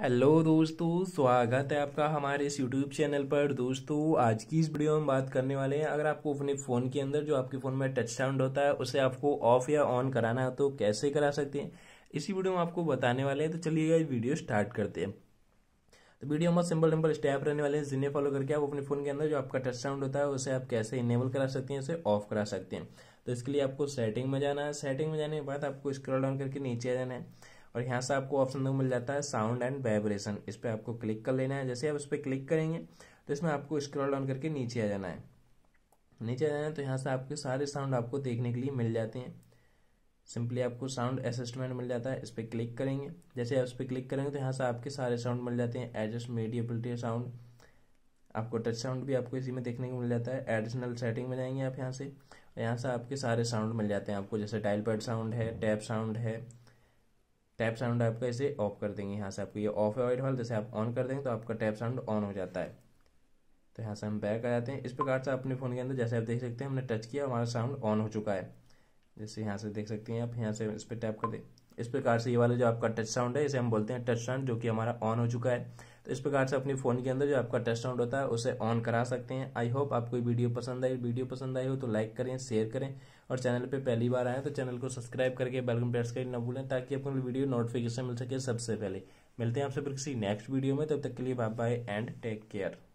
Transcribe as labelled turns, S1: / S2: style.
S1: hello दोस्तों स्वागत है आपका हमारे इस यूट्यूब चैनल पर दोस्तों आज की इस वीडियो में बात करने वाले हैं अगर आपको अपने फ़ोन के अंदर जो आपके फ़ोन में टच साउंड होता है उसे आपको ऑफ़ या ऑन कराना है तो कैसे करा सकते हैं इसी वीडियो में आपको बताने वाले हैं तो चलिएगा वीडियो स्टार्ट करते हैं तो वीडियो में सिंपल सिंपल स्टेप रहने वाले हैं जिन्हें फॉलो करके आप अपने फ़ोन के अंदर जो आपका टच साउंड होता है उसे आप कैसे इनेबल करा सकते हैं उसे ऑफ़ करा सकते हैं तो इसके लिए आपको सेटिंग में जाना है सेटिंग में जाने के बाद आपको स्क्रॉल डाउन करके नीचे आ जाना है और यहाँ से आपको ऑप्शन देखो मिल जाता है साउंड एंड वाइब्रेशन इस पर आपको क्लिक कर लेना है जैसे आप इस पर क्लिक करेंगे तो इसमें आपको स्क्रॉल डाउन करके नीचे आ जाना है नीचे आ जाना है तो यहाँ से आपके सारे साउंड आपको देखने के लिए मिल जाते हैं सिंपली आपको साउंड असिस्टमेंट मिल जाता है इस पर क्लिक करेंगे जैसे आप इस पर क्लिक करेंगे तो यहाँ से आपके सारे साउंड मिल जाते हैं एडजस्ट मीडियबिलिटी साउंड आपको टच साउंड भी आपको इसी में देखने को मिल जाता है एडिशनल सेटिंग में जाएंगे आप यहाँ से यहाँ से आपके सारे साउंड मिल जाते हैं आपको जैसे डायल पैड साउंड है टैप साउंड है टैप साउंड आपका इसे ऑफ कर देंगे यहाँ से आपको ये ऑफ है वाइट वाला जैसे आप ऑन कर देंगे तो आपका टैप साउंड ऑन हो जाता है तो यहाँ से हम बैक आ जाते हैं इस प्रकार से अपने फ़ोन के अंदर जैसे आप देख सकते हैं हमने टच किया हमारा साउंड ऑन हो चुका है जैसे यहाँ से देख सकते हैं आप यहाँ से इस पर टैप कर दें इस प्रकार से ये वाला जो आपका टच साउंड है इसे हम बोलते हैं टच साउंड जो कि हमारा ऑन हो चुका है तो इस प्रकार से अपने फ़ोन के अंदर जो आपका टच साउंड होता है उसे ऑन करा सकते हैं आई होप आपको वीडियो पसंद आई वीडियो पसंद आई हो तो लाइक करें शेयर करें और चैनल पर पहली बार आए तो चैनल को सब्सक्राइब करके बेलकन प्रेस करके न भूलें ताकि आपको वीडियो नोटिफिकेशन मिल सके सबसे पहले मिलते हैं आपसे फिर किसी नेक्स्ट वीडियो में तब तक के लिए bye bye and take care